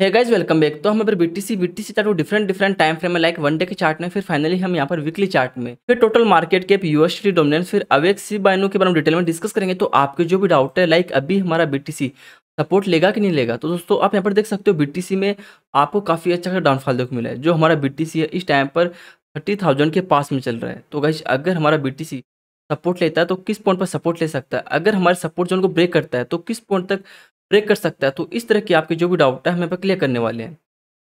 है guys welcome back तो हम यहाँ पर बीटीसी बीटीसी चार्ट वो डिफरेंट डिफरेंट टाइम फ्रेम में लाइक वन डे के चार्ट में फिर फाइनली हम यहाँ पर वीकली चार्ट में फिर टोटल मार्केट के यूएसटी डोमिनेंस फिर अवेक सी बाइनो के बारे में डिटेल में डिस्कस करेंगे तो आपके जो भी डाउट है लाइक अभी हमारा बीटीसी सपोर्ट लेगा कि नहीं लेगा तो दोस्तों आप यहाँ पर देख सकते हो बीटीसी में आपको काफ़ी अच्छा डाउनफॉल देखने मिला है जो हमारा बीटीसी है इस टाइम पर थर्टी थाउजेंड के पास में चल रहा है तो गाइज अगर हमारा बीटीसी सपोर्ट लेता है तो किस पॉइंट पर सपोर्ट ले सकता है अगर हमारे सपोर्ट जोन को ब्रेक करता है तो किस पॉइंट तक ब्रेक कर सकता है तो इस तरह के आपके जो भी डाउट है हम यहाँ पर क्लियर करने वाले हैं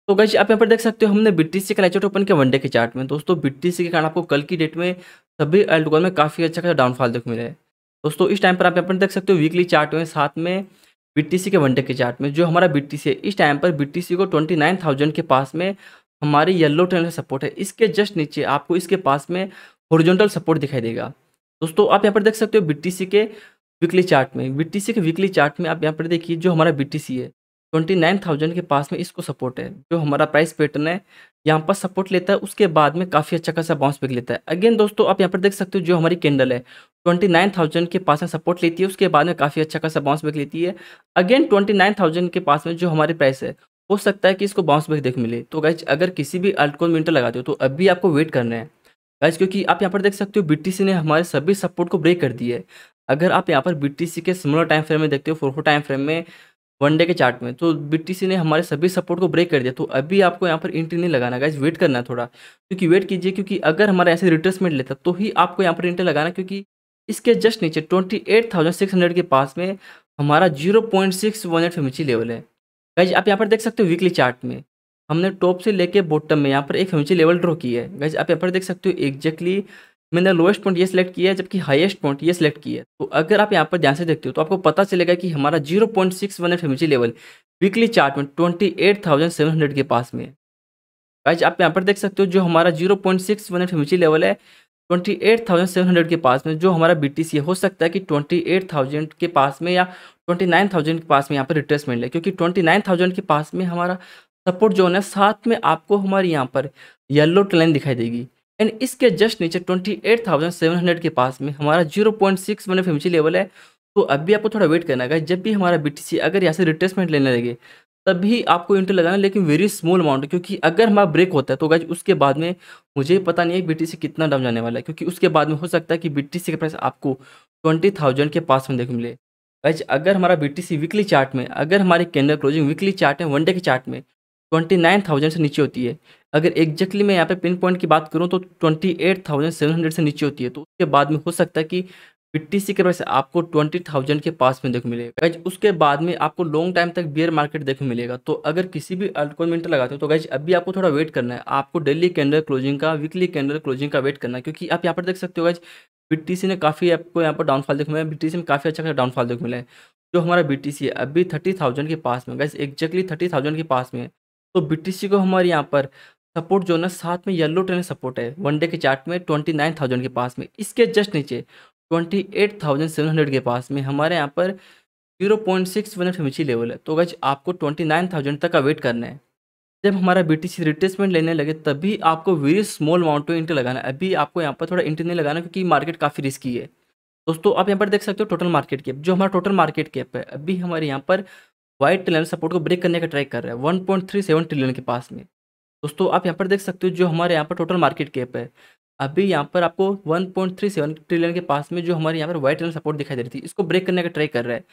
तो गई आप यहाँ पर देख सकते हो हमने बीटीसी का लाइचर्ट ओपन किया वनडे के चार्ट में दोस्तों बीटीसी के कारण आपको कल की डेट में सभी एल्टोकॉल में काफ़ी अच्छा खासा डाउनफॉल देख मिला है दोस्तों इस टाइम पर आप यहाँ पर देख सकते हो वीकली चार्ट में साथ में बीटीसी के वनडे के चार्ट में जो हमारा बीटीसी है इस टाइम पर बीटीसी को ट्वेंटी नाइन थाउजेंड के पास में हमारे येलो ट्रेंड सपोर्ट है इसके जस्ट नीचे आपको इसके पास में हॉरिजॉन्टल सपोर्ट दिखाई देगा दोस्तों आप यहाँ पर देख सकते हो बीटीसी के वीकली चार्ट में बी के वीकली चार्ट में आप यहाँ पर देखिए जो हमारा बी है ट्वेंटी नाइन थाउजेंड के पास में इसको सपोर्ट है जो हमारा प्राइस पैटर्न है यहाँ पर सपोर्ट लेता है उसके बाद में काफ़ी अच्छा खासा बाउंस बिक लेता है अगेन दोस्तों आप यहाँ पर देख सकते हो जो हमारी कैंडल है ट्वेंटी नाइन थाउजेंड के पास में सपोर्ट लेती है उसके बाद में काफ़ी अच्छा खासा बाउंस बिक लेती है अगेन ट्वेंटी नाइन थाउजेंड के पास में जो हमारी प्राइस है हो सकता है कि इसको बाउंस बैक देख मिले तो गाइज अगर किसी भी अल्टकोन में इंटर लगाते हो तो अभी आपको वेट करना है गाइज क्योंकि आप यहाँ पर देख सकते हो बी ने हमारे सभी सपोर्ट को ब्रेक कर दिया है अगर आप यहाँ पर बी के सिमिलर टाइम फ्रेम में देखते हो फोर टाइम फ्रेम में वन डे के चार्ट में तो बी ने हमारे सभी सपोर्ट को ब्रेक कर दिया तो अभी आपको यहाँ पर इंट्री नहीं लगाना गाइज वेट करना है थोड़ा क्योंकि वेट कीजिए क्योंकि अगर हमारा ऐसे रिट्रेसमेंट लेता तो ही आपको यहाँ पर इंट्री लगाना क्योंकि इसके जस्ट नीचे twenty eight thousand six hundred के पास में हमारा zero point six one eight फेमिची लेवल है गाइज आप यहाँ पर देख सकते हो वीकली चार्ट में हमने टॉप से लेके बॉटम में यहाँ पर एक फेमिची लेवल ड्रॉ की है गाइज आप यहाँ पर देख सकते हो एग्जैक्टली exactly मैंने लोएस्ट पॉइंट ये सिलेक्ट किया है जबकि हाईएस्ट पॉइंट ये सिलेक्ट किया है तो अगर आप यहाँ पर ध्यान से देखते हो तो आपको पता चलेगा कि हमारा zero point six one F हेमिस्ट्री लेवल वीकली चार्ट में twenty eight thousand seven hundred के पास में है आप यहाँ पर देख सकते हो जो हमारा zero point six one F हेमिस्ट्री लेवल है twenty eight thousand seven hundred के पास में जो हमारा बी टी सी हो सकता है कि ट्वेंटी एट थाउजेंड के पास में या ट्वेंटी नाइन थाउजेंड के पास में यहाँ पर रिट्रेसमेंट है क्योंकि ट्वेंटी नाइन थाउजेंड के पास में हमारा सपोर्ट जोन है साथ में आपको हमारे यहाँ पर येलो ट्रेन दिखाई देगी एंड इसके जस्ट नीचे twenty eight thousand seven hundred के पास में हमारा zero point six one F level है तो अभी आपको थोड़ा वेट करना है जब भी हमारा बी अगर यहाँ से रिट्रेसमेंट लेने लगे तभी आपको इंटर लगाना लेकिन वेरी स्मॉल अमाउंट क्योंकि अगर हमारा ब्रेक होता है तो गाइज उसके बाद में मुझे पता नहीं है बी कितना डाउन जाने वाला है क्योंकि उसके बाद में हो सकता है कि बी का प्राइस आपको ट्वेंटी थाउजेंड के पास में देखने मिले गाइज अगर हमारा बी वीकली चार्ट में अगर हमारी कैंडल क्लोजिंग वीकली चार्ट है वनडे के चार्ट में ट्वेंटी नाइन थाउजेंड से नीचे होती है अगर एग्जैक्टली मैं यहाँ पे पिन पॉइंट की बात करूँ तो twenty eight thousand seven hundred से नीचे होती है तो उसके बाद में हो सकता है कि फिफ्टी सी के प्राइस आपको ट्वेंटी थाउजेंड के पास में देखने मिलेगा गैज उसके बाद में आपको लॉन्ग टाइम तक बियर मार्केट देखने मिलेगा तो अगर किसी भी अल्टकॉइन में इंटर लगाते हो तो गैज अभी आपको थोड़ा वेट करना है आपको डेली कैंडल क्लोजिंग का वीकली कैंडल क्लोजिंग का वेट करना है क्योंकि आप यहाँ पर देख सकते हो गाइज सी ने काफ़ी आपको यहाँ पर डाउनफॉल देखने मिला है सी में काफ़ी अच्छा डाउनफॉल देखने मिला है जो हमारा बी है अभी थर्टी थाउजेंड के पास में गैस एक्जैक्टली थर्टी थाउजेंड के पास में है तो बी को हमारे यहाँ पर सपोर्ट जोन है साथ में येलो ट्रेन सपोर्ट है वनडे के चार्ट में ट्वेंटी नाइन थाउजेंड के पास में इसके जस्ट नीचे twenty eight thousand seven hundred के पास में हमारे यहाँ पर जीरो पॉइंट सिक्स वन फिमिची लेवल है तो गज आपको ट्वेंटी नाइन थाउजेंड तक का वेट करना है जब हमारा बी टी सी रिप्लेसमेंट लेने लगे तभी आपको वेरी स्मॉल अमाउंट में इंटर लगाना है अभी आपको यहाँ पर थोड़ा इंटर नहीं लगाना क्योंकि मार्केट काफ़ी रिस्की है दोस्तों आप यहाँ पर देख सकते हो टोटल मार्केट कैप जो हमारा टोटल मार्केट कैप है अभी हमारे यहाँ पर वाइट ट्रिलियन सपोर्ट को ब्रेक करने का ट्राई कर रहा है one point three seven trillion के पास में दोस्तों आप यहाँ पर देख सकते हो जो हमारे यहाँ पर टोटल मार्केट कैप है अभी यहाँ पर आपको 1.37 ट्रिलियन के पास में जो हमारे यहाँ पर वाइट रन सपोर्ट दिखाई दे रही थी इसको ब्रेक करने का ट्राई कर रहा है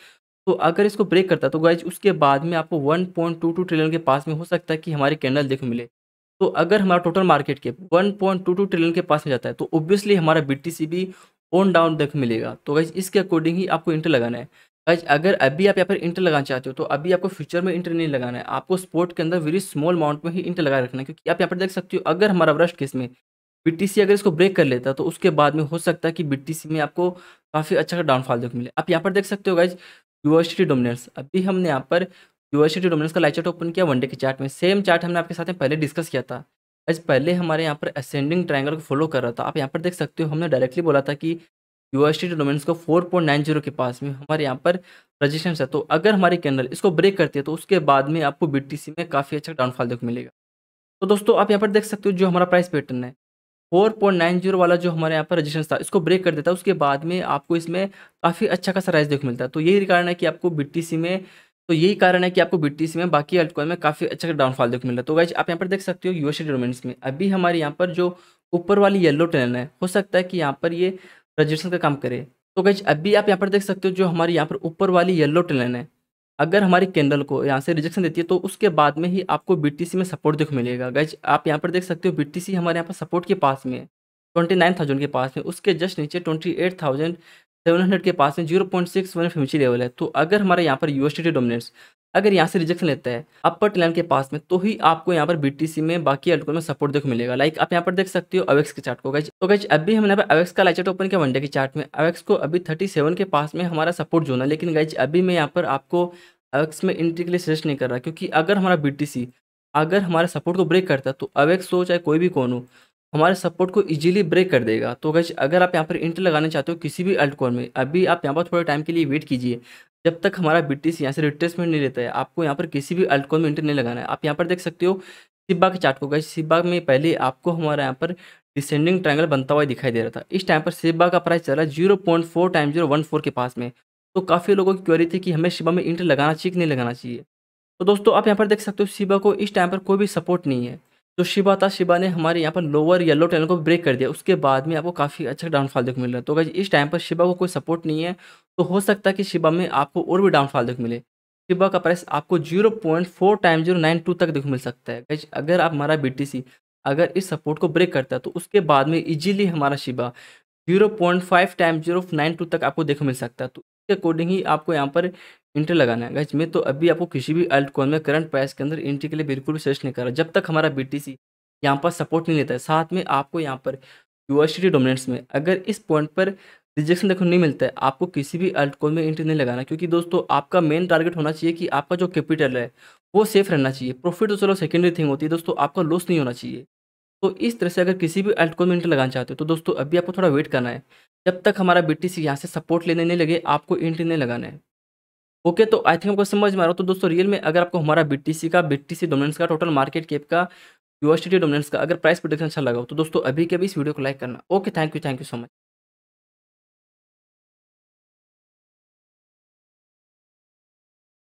तो अगर इसको ब्रेक करता तो गाइज उसके बाद में आपको 1.22 ट्रिलियन के पास में हो सकता है कि हमारी कैंडल देखने मिले तो अगर हमारा टोटल मार्केट कैप 1.22 ट्रिलियन के पास में जाता है तो ओब्वियसली हमारा बी भी ऑन डाउन देख मिलेगा तो गाइज इसके अकॉर्डिंग ही आपको इंटर लगाना है गाइज अगर अभी आप यहाँ पर इंटर लगाना चाहते हो तो अभी आपको फ्यूचर में इंटर नहीं लगाना है आपको स्पोर्ट के अंदर वेरी स्मॉल अमाउंट में ही इंटर लगा रखना है क्योंकि आप यहाँ पर देख सकते हो अगर हमारा वर्स्ट किस में बी अगर इसको ब्रेक कर लेता तो उसके बाद में हो सकता है कि बी में आपको काफ़ी अच्छा डाउनफॉल देखने मिले आप यहाँ पर देख सकते हो गाइज यूनिवर्सिटी डोमिनेंस अभी हमने यहाँ पर यूनिवर्सिटी डोमिनेंस का लाइव चार्ट ओपन किया वनडे के चार्ट में सेम चार्ट हमने आपके साथ में पहले डिस्कस किया था आज पहले हमारे यहाँ पर असेंडिंग ट्रायंगल को फॉलो कर रहा था आप यहाँ पर देख सकते हो हमने डायरेक्टली बोला था कि यूएसटी फोर पॉइंट को 4.90 के पास में हमारे यहाँ पर रजिस्ट्रेशन है तो अगर हमारी कैंडल इसको ब्रेक करती है तो उसके बाद में आपको बी में काफ़ी अच्छा डाउनफॉल देखने मिलेगा तो दोस्तों आप यहाँ पर देख सकते हो जो हमारा प्राइस पैटर्न है 4.90 वाला जो हमारे यहाँ पर रजिस्ट्रेशन था इसको ब्रेक कर देता है उसके बाद में आपको इसमें काफ़ी अच्छा खासा राइस देखने मिलता है तो यही कारण है कि आपको बी में तो यही कारण है कि आपको बी में बाकी अल्टकॉइन में काफ़ी अच्छा डाउनफॉल देखने मिल रहा है तो वैसे आप यहाँ पर देख सकते हो यूएसटी डोमेंट्स में अभी हमारे यहाँ पर जो ऊपर वाली येलो ट्रेन है हो सकता है कि यहाँ पर ये रजिस्ट्रेशन का काम करे तो गैज अभी आप यहाँ पर देख सकते हो जो हमारी यहाँ पर ऊपर वाली येलो ट्रेन है अगर हमारी कैंडल को यहाँ से रिजेक्शन देती है तो उसके बाद में ही आपको बीटीसी में सपोर्ट देखो मिलेगा गैज आप यहाँ पर देख सकते हो बीटीसी हमारे यहाँ पर सपोर्ट के पास में ट्वेंटी नाइन थाउजेंड के पास में उसके जस्ट नीचे twenty eight thousand seven hundred के पास में zero point six one fifty level है तो अगर हमारे यहाँ पर यूएसटी डोमिनेट्स अगर यहाँ से रिजेक्शन लेता है अपर लाइन के पास में तो ही आपको यहाँ पर बी में बाकी अल्टकोन में सपोर्ट देखो मिलेगा लाइक आप यहाँ पर देख सकते हो अवेक्स के चार्ट को गैच तो गैच अभी हमने यहाँ पर अवेक्स का लाइचार्ट ओपन किया वनडे के चार्ट में अवेक्स को अभी थर्टी सेवन के पास में हमारा सपोर्ट जोन है लेकिन गैच अभी मैं यहाँ पर आपको अवेक्स में इंट्री के लिए सजेस्ट नहीं कर रहा क्योंकि अगर हमारा बी अगर हमारे सपोर्ट को ब्रेक करता है तो अवेक्स हो चाहे कोई भी कौन हो हमारे सपोर्ट को इजीली ब्रेक कर देगा तो गैच अगर आप यहाँ पर इंटर लगाना चाहते हो किसी भी अल्टकोर में अभी आप यहाँ पर थोड़े टाइम के लिए वेट कीजिए जब तक हमारा बी टी सी यहाँ से रिट्रेसमेंट नहीं लेता है आपको यहाँ पर किसी भी अल्टकॉन में इंटर नहीं लगाना है आप यहाँ पर देख सकते हो सिब्बा के चार्ट को गए सिब्बा में पहले आपको हमारा यहाँ पर डिसेंडिंग ट्रायंगल बनता हुआ दिखाई दे रहा था इस टाइम पर सिब्बा का प्राइस चल रहा है zero point four time zero one four के पास में तो काफ़ी लोगों की क्वेरी थी कि हमें शिबा में इंटर लगाना चाहिए कि नहीं लगाना चाहिए तो दोस्तों आप यहाँ पर देख सकते हो शिबा को इस टाइम पर कोई भी सपोर्ट नहीं है जो तो शिबा था शिबा ने हमारे यहाँ पर लोअर येलो टैनल को ब्रेक कर दिया उसके बाद में आपको काफ़ी अच्छा डाउनफॉल देखने को मिल रहा है तो अगर इस टाइम पर शिबा को कोई सपोर्ट नहीं है तो हो सकता है कि शिबा में आपको और भी डाउनफॉल देखने मिले शिबा का प्राइस आपको zero point four time zero nine two तक देखने मिल सकता है अगर आप हमारा बी अगर इस सपोर्ट को ब्रेक करता है तो उसके बाद में इजीली हमारा Shiba zero point five time zero nine two तक आपको देखने मिल सकता है तो उसके अकॉर्डिंग ही आपको यहाँ पर इंटर लगाना है गाइज मैं तो अभी आपको किसी भी अल्ट कॉइन में करंट प्राइस के अंदर इंटर के लिए बिल्कुल भी सर्च नहीं कर रहा जब तक हमारा बी टी सी यहाँ पर सपोर्ट नहीं लेता है साथ में आपको यहाँ पर यूएसडी डोमिनेंस में अगर इस पॉइंट पर रिजेक्शन देखो नहीं मिलता है आपको किसी भी अल्ट कॉइन में इंटर नहीं लगाना क्योंकि दोस्तों आपका मेन टारगेट होना चाहिए कि आपका जो कैपिटल है वो सेफ रहना चाहिए प्रॉफिट तो चलो सेकेंडरी थिंग होती है दोस्तों आपका लॉस नहीं होना चाहिए तो इस तरह से अगर किसी भी अल्ट कॉइन में इंटर लगाना चाहते हो तो दोस्तों अभी आपको थोड़ा वेट करना है जब तक हमारा बी टी सी यहाँ से सपोर्ट लेने नहीं लगे आपको इंटर नहीं लगाना है ओके तो आई थिंक आपको समझ में आ रहा हूँ तो दोस्तों रियल में अगर आपको हमारा बीटीसी का बीटीसी डोमिनेंस का टोटल मार्केट कैप का यूएसटी डोमिनेंस का अगर प्राइस प्रोडक्शन अच्छा लगा हो तो दोस्तों अभी के भी इस वीडियो को लाइक करना okay thank you thank you so much